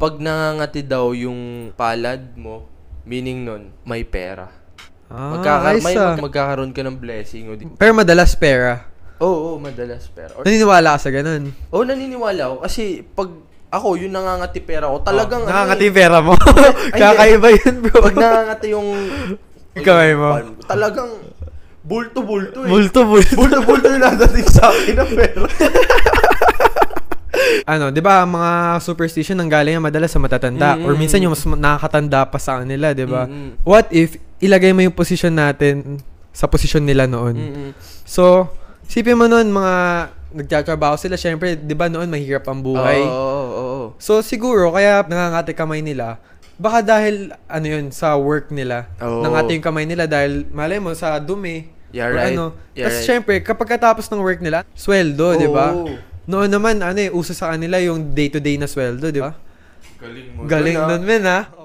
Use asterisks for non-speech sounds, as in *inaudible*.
Pag nangangati daw yung palad mo, meaning nun, may pera. Ah, Magkaka- may ah. mag- magkakaroon ka ng blessing. O di- Pero madalas pera. Oo, oh, madalas pera. Or, naniniwala ka sa ganun? Oo, oh, naniniwala ako. Kasi pag ako, yung nangangati pera ko, talagang... Oh, ano nangangati ano, pera mo? *laughs* *laughs* Kakaiba yun, bro. Pag nangangati yung... yung Kamay mo. Talagang bulto-bulto eh. Bulto-bulto. Bulto-bulto yung nadating sa akin na pera. *laughs* ano, 'di ba, mga superstition nang galing yan madalas sa matatanda mm-hmm. or minsan yung mas nakakatanda pa sa kanila, 'di ba? Mm-hmm. What if ilagay mo yung position natin sa position nila noon? Mm-hmm. So, sipin mo noon mga nagtatrabaho sila, syempre, 'di ba noon mahirap ang buhay. Oo, oh, oo, oh, oh, So siguro kaya nangangati kamay nila. Baka dahil ano 'yun sa work nila. Oh. Nangati yung kamay nila dahil malay mo sa dumi. Yeah, right. Or ano. Yeah, Tapos right. syempre, kapag katapos ng work nila, sweldo, oh. 'di ba? Noon naman, ano eh, uso sa kanila yung day-to-day na sweldo, di ba? Galing mo. Galing nun, ah. men, ha? Ah.